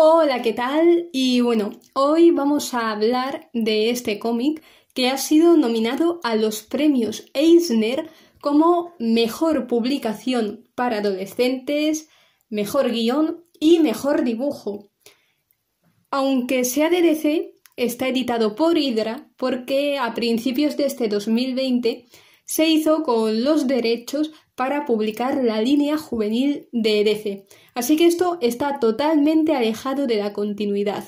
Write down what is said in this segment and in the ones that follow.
Hola, ¿qué tal? Y bueno, hoy vamos a hablar de este cómic que ha sido nominado a los premios Eisner como Mejor Publicación para Adolescentes, Mejor Guión y Mejor Dibujo. Aunque sea de DC, está editado por Hydra porque a principios de este 2020 se hizo con los derechos para publicar la línea juvenil de EDC. Así que esto está totalmente alejado de la continuidad.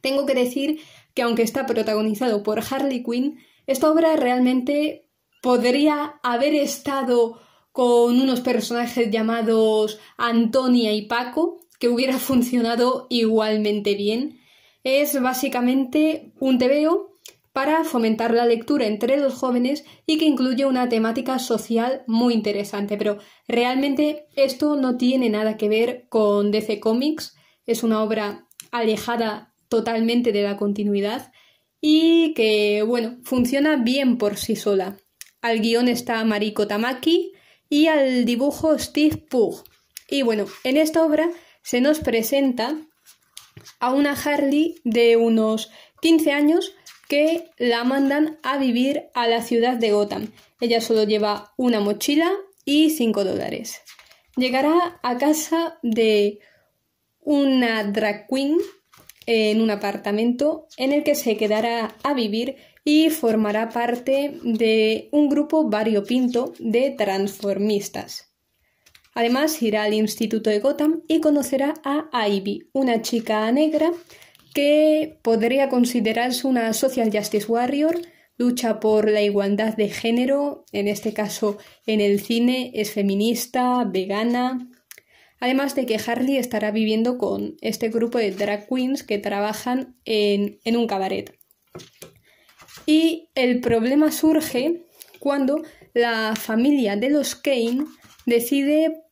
Tengo que decir que aunque está protagonizado por Harley Quinn, esta obra realmente podría haber estado con unos personajes llamados Antonia y Paco, que hubiera funcionado igualmente bien. Es básicamente un tebeo para fomentar la lectura entre los jóvenes y que incluye una temática social muy interesante. Pero realmente esto no tiene nada que ver con DC Comics, es una obra alejada totalmente de la continuidad y que, bueno, funciona bien por sí sola. Al guión está Mariko Tamaki y al dibujo Steve Pugh. Y bueno, en esta obra se nos presenta a una Harley de unos 15 años que la mandan a vivir a la ciudad de Gotham. Ella solo lleva una mochila y 5 dólares. Llegará a casa de una drag queen en un apartamento en el que se quedará a vivir y formará parte de un grupo variopinto de transformistas. Además, irá al Instituto de Gotham y conocerá a Ivy, una chica negra que podría considerarse una Social Justice Warrior, lucha por la igualdad de género, en este caso en el cine, es feminista, vegana. Además de que Harley estará viviendo con este grupo de drag queens que trabajan en, un cabaret. Y el problema surge cuando la familia de los Kane decide,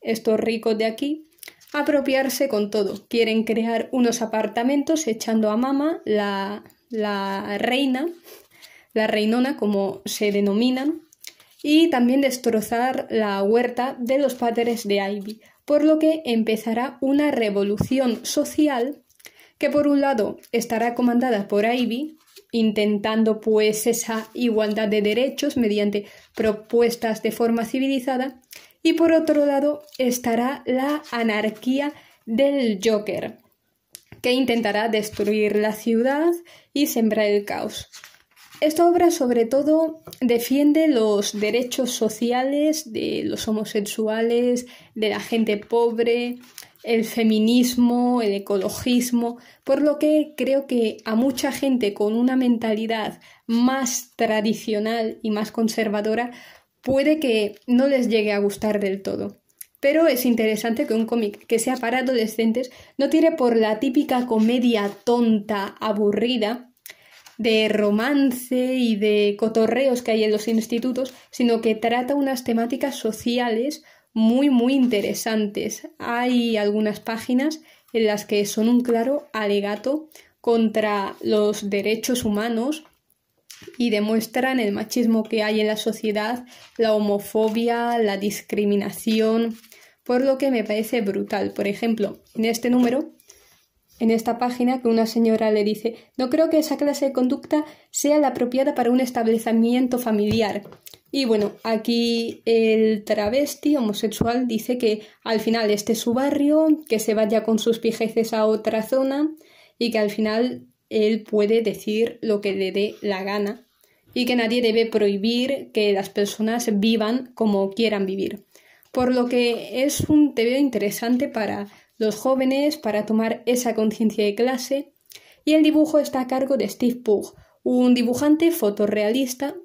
estos ricos de aquí, apropiarse con todo. Quieren crear unos apartamentos echando a Mama, la, la reina, la reinona como se denominan, y también destrozar la huerta de los padres de Ivy, por lo que empezará una revolución social que por un lado estará comandada por Ivy, intentando pues esa igualdad de derechos mediante propuestas de forma civilizada, y por otro lado estará la anarquía del Joker, que intentará destruir la ciudad y sembrar el caos. Esta obra sobre todo defiende los derechos sociales de los homosexuales, de la gente pobre, el feminismo, el ecologismo, por lo que creo que a mucha gente con una mentalidad más tradicional y más conservadora puede que no les llegue a gustar del todo. Pero es interesante que un cómic que sea para adolescentes no tire por la típica comedia tonta, aburrida, de romance y de cotorreos que hay en los institutos, sino que trata unas temáticas sociales muy, muy interesantes. Hay algunas páginas en las que son un claro alegato contra los derechos humanos y demuestran el machismo que hay en la sociedad, la homofobia, la discriminación, por lo que me parece brutal. Por ejemplo, en este número, en esta página, que una señora le dice, no creo que esa clase de conducta sea la apropiada para un establecimiento familiar. Y bueno, aquí el travesti homosexual dice que al final este es su barrio, que se vaya con sus pijeces a otra zona y que al final él puede decir lo que le dé la gana y que nadie debe prohibir que las personas vivan como quieran vivir. Por lo que es un tema interesante para los jóvenes, para tomar esa conciencia de clase. Y el dibujo está a cargo de Steve Pugh, un dibujante fotorrealista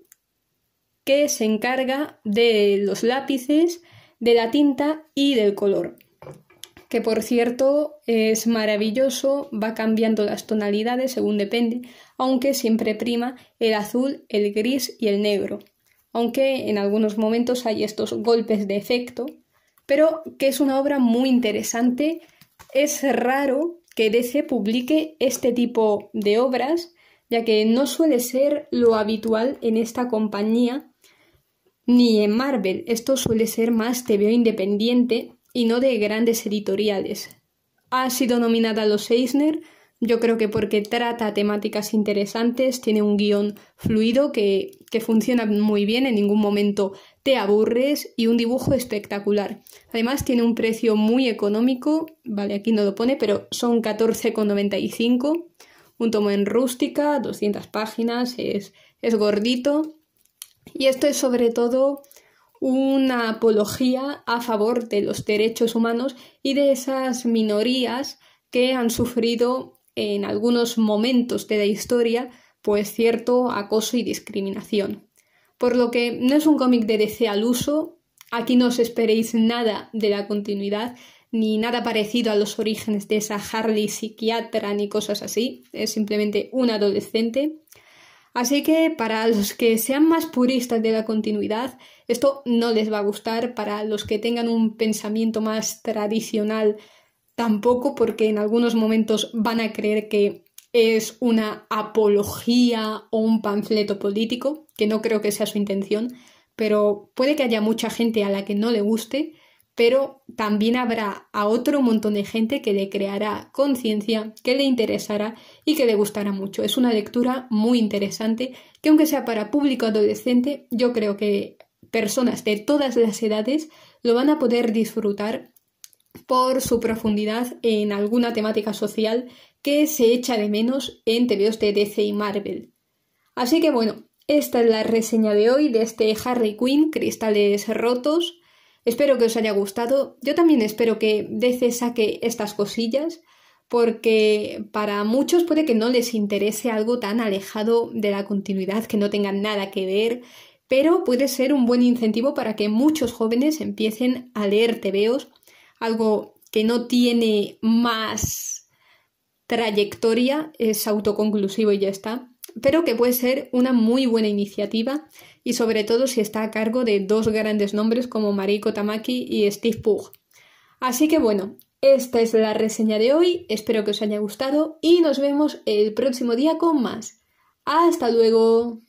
que se encarga de los lápices, de la tinta y del color que por cierto es maravilloso, va cambiando las tonalidades según depende, aunque siempre prima el azul, el gris y el negro, aunque en algunos momentos hay estos golpes de efecto, pero que es una obra muy interesante, es raro que DC publique este tipo de obras, ya que no suele ser lo habitual en esta compañía ni en Marvel. Esto suele ser más TVO independiente y no de grandes editoriales. Ha sido nominada a los Eisner, yo creo que porque trata temáticas interesantes, tiene un guión fluido que, funciona muy bien, en ningún momento te aburres y un dibujo espectacular. Además tiene un precio muy económico, vale, aquí no lo pone, pero son 14,95, un tomo en rústica, 200 páginas, es, es gordito. Y esto es sobre todo una apología a favor de los derechos humanos y de esas minorías que han sufrido en algunos momentos de la historia pues cierto acoso y discriminación. Por lo que no es un cómic de DC al uso, aquí no os esperéis nada de la continuidad ni nada parecido a los orígenes de esa Harley psiquiatra ni cosas así, es simplemente un adolescente Así que para los que sean más puristas de la continuidad, esto no les va a gustar. Para los que tengan un pensamiento más tradicional, tampoco, porque en algunos momentos van a creer que es una apología o un panfleto político, que no creo que sea su intención, pero puede que haya mucha gente a la que no le guste pero también habrá a otro montón de gente que le creará conciencia, que le interesará y que le gustará mucho. Es una lectura muy interesante que aunque sea para público adolescente, yo creo que personas de todas las edades lo van a poder disfrutar por su profundidad en alguna temática social que se echa de menos en TVOs de DC y Marvel. Así que bueno, esta es la reseña de hoy de este Harry Quinn, Cristales Rotos. Espero que os haya gustado. Yo también espero que DC saque estas cosillas porque para muchos puede que no les interese algo tan alejado de la continuidad, que no tengan nada que ver, pero puede ser un buen incentivo para que muchos jóvenes empiecen a leer TVOs, algo que no tiene más trayectoria, es autoconclusivo y ya está pero que puede ser una muy buena iniciativa y sobre todo si está a cargo de dos grandes nombres como Mariko Tamaki y Steve Pugh. Así que bueno, esta es la reseña de hoy, espero que os haya gustado y nos vemos el próximo día con más. Hasta luego.